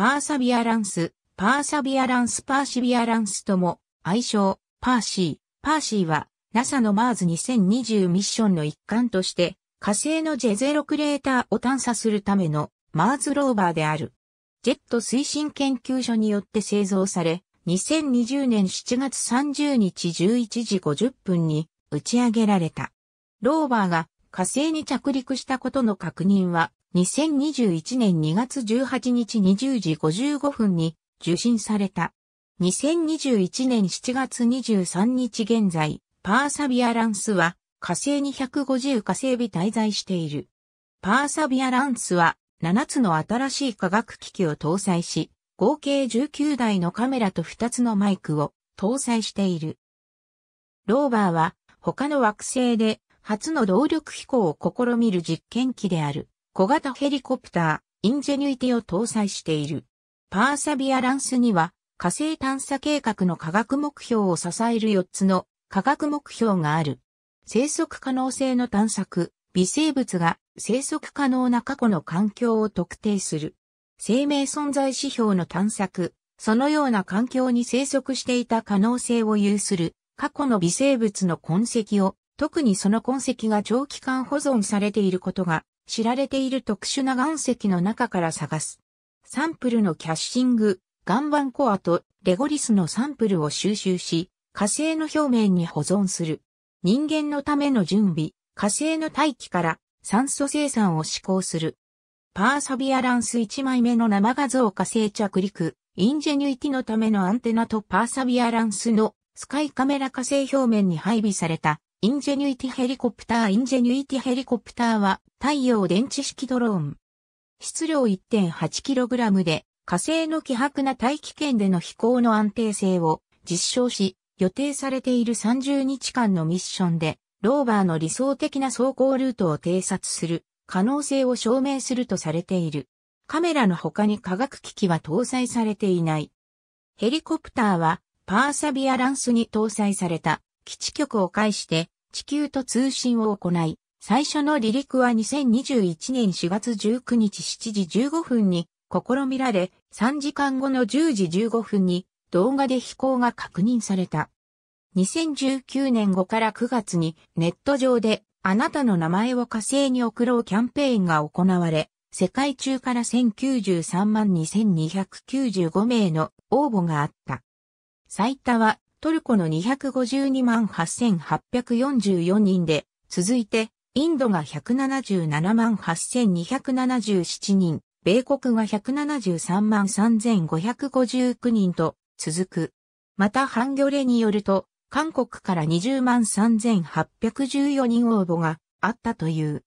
パーサビアランス、パーサビアランス、パーシビアランスとも、愛称、パーシー。パーシーは、NASA の MARS 2020ミッションの一環として、火星のジェゼロクレーターを探査するための MARS ローバーである。ジェット推進研究所によって製造され、2020年7月30日11時50分に打ち上げられた。ローバーが火星に着陸したことの確認は2021年2月18日20時55分に受信された。2021年7月23日現在、パーサビアランスは火星250火星日滞在している。パーサビアランスは7つの新しい科学機器を搭載し、合計19台のカメラと2つのマイクを搭載している。ローバーは他の惑星で初の動力飛行を試みる実験機である。小型ヘリコプター、インジェニュイティを搭載している。パーサビアランスには、火星探査計画の科学目標を支える4つの科学目標がある。生息可能性の探索、微生物が生息可能な過去の環境を特定する。生命存在指標の探索、そのような環境に生息していた可能性を有する過去の微生物の痕跡を、特にその痕跡が長期間保存されていることが知られている特殊な岩石の中から探す。サンプルのキャッシング、岩盤コアとレゴリスのサンプルを収集し、火星の表面に保存する。人間のための準備、火星の大気から酸素生産を施行する。パーサビアランス1枚目の生画像火星着陸、インジェニュイティのためのアンテナとパーサビアランスのスカイカメラ火星表面に配備されたインジェニュイティヘリコプターインジェニュイティヘリコプターは太陽電池式ドローン。質量 1.8kg で火星の希薄な大気圏での飛行の安定性を実証し、予定されている30日間のミッションで、ローバーの理想的な走行ルートを偵察する可能性を証明するとされている。カメラの他に科学機器は搭載されていない。ヘリコプターはパーサビアランスに搭載された基地局を介して地球と通信を行い、最初の離陸は2021年4月19日7時15分に試みられ、3時間後の10時15分に動画で飛行が確認された。2019年5から9月にネット上であなたの名前を火星に送ろうキャンペーンが行われ、世界中から1093万2295名の応募があった。最多はトルコの252万8844人で、続いて、インドが177万8277人、米国が173万3559人と続く。また、ハンギョレによると、韓国から20万3814人応募があったという。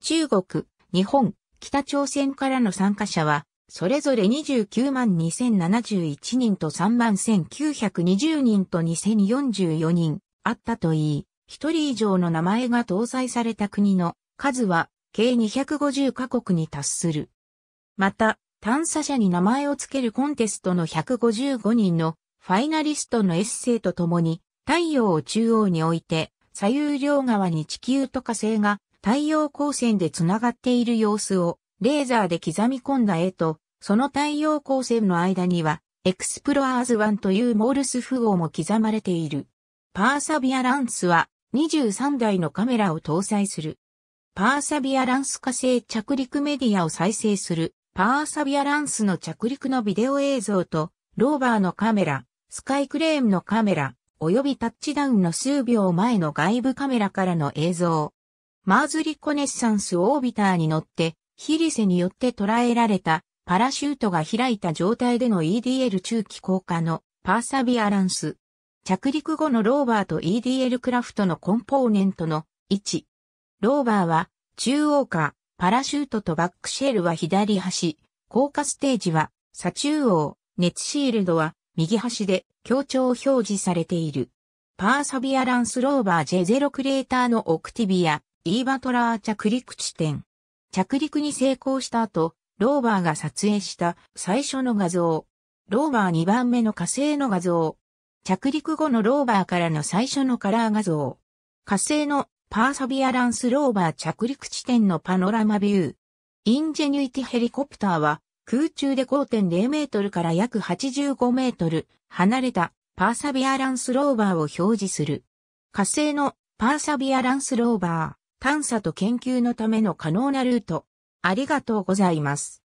中国、日本、北朝鮮からの参加者はそれぞれ29万2071人と3万1920人と2044人あったといい、一人以上の名前が搭載された国の数は計250カ国に達する。また、探査者に名前を付けるコンテストの155人のファイナリストのエッセイとともに、太陽を中央に置いて、左右両側に地球と火星が太陽光線でつながっている様子をレーザーで刻み込んだ絵と、その太陽光線の間には、エクスプロアーズ1というモールス符号も刻まれている。パーサビアランスは23台のカメラを搭載する。パーサビアランス火星着陸メディアを再生する。パーサビアランスの着陸のビデオ映像と、ローバーのカメラ、スカイクレーンのカメラ、及びタッチダウンの数秒前の外部カメラからの映像。マーズリコネッサンスオービターに乗って、ヒリセによって捉えられたパラシュートが開いた状態での EDL 中期降下のパーサビアランス。着陸後のローバーと EDL クラフトのコンポーネントの位置。ローバーは中央下、パラシュートとバックシェルは左端、降下ステージは左中央、熱シールドは右端で強調表示されている。パーサビアランスローバー J0 クレーターのオクティビア、イーバトラー着陸地点。着陸に成功した後、ローバーが撮影した最初の画像。ローバー2番目の火星の画像。着陸後のローバーからの最初のカラー画像。火星のパーサビアランスローバー着陸地点のパノラマビュー。インジェニュイティヘリコプターは空中で5.0メートルから約85メートル離れたパーサビアランスローバーを表示する。火星のパーサビアランスローバー。探査と研究のための可能なルート。ありがとうございます。